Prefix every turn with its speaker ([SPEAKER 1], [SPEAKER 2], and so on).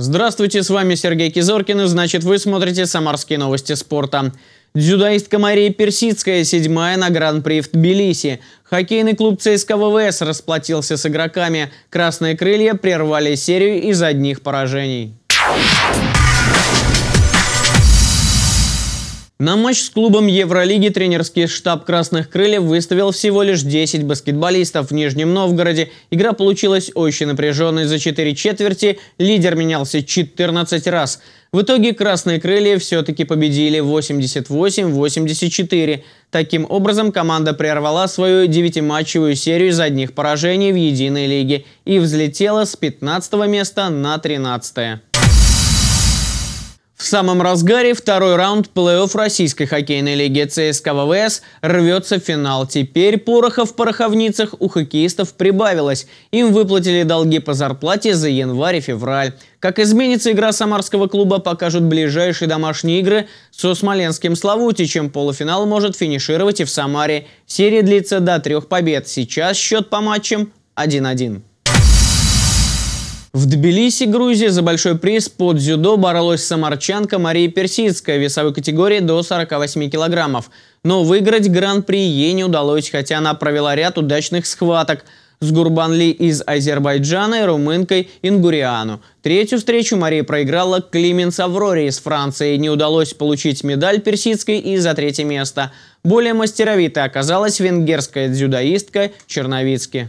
[SPEAKER 1] Здравствуйте, с вами Сергей Кизоркин, и значит вы смотрите «Самарские новости спорта». Дзюдоистка Мария Персидская, седьмая на гран-при в Тбилиси. Хоккейный клуб ЦСКА ВВС расплатился с игроками. Красные крылья прервали серию из одних поражений. На матч с клубом Евролиги тренерский штаб «Красных крыльев» выставил всего лишь 10 баскетболистов в Нижнем Новгороде. Игра получилась очень напряженной за 4 четверти, лидер менялся 14 раз. В итоге «Красные крылья» все-таки победили 88-84. Таким образом, команда прервала свою матчевую серию задних поражений в единой лиге и взлетела с 15 места на 13. -е самом разгаре второй раунд плей-офф российской хоккейной лиги ЦСКА ВВС рвется в финал. Теперь пороха в пороховницах у хоккеистов прибавилось. Им выплатили долги по зарплате за январь и февраль. Как изменится игра самарского клуба, покажут ближайшие домашние игры со смоленским Славути, чем полуфинал может финишировать и в Самаре. Серия длится до трех побед. Сейчас счет по матчам 1-1. В Тбилиси, Грузия, за большой приз под дзюдо боролась самарчанка Мария Персидская весовой категории до 48 килограммов. Но выиграть гран-при ей не удалось, хотя она провела ряд удачных схваток с Гурбанли из Азербайджана и румынкой Ингуриану. Третью встречу Мария проиграла Клименс Авроре из Франции. Не удалось получить медаль персидской и за третье место. Более мастеровитой оказалась венгерская дзюдоистка Черновицки.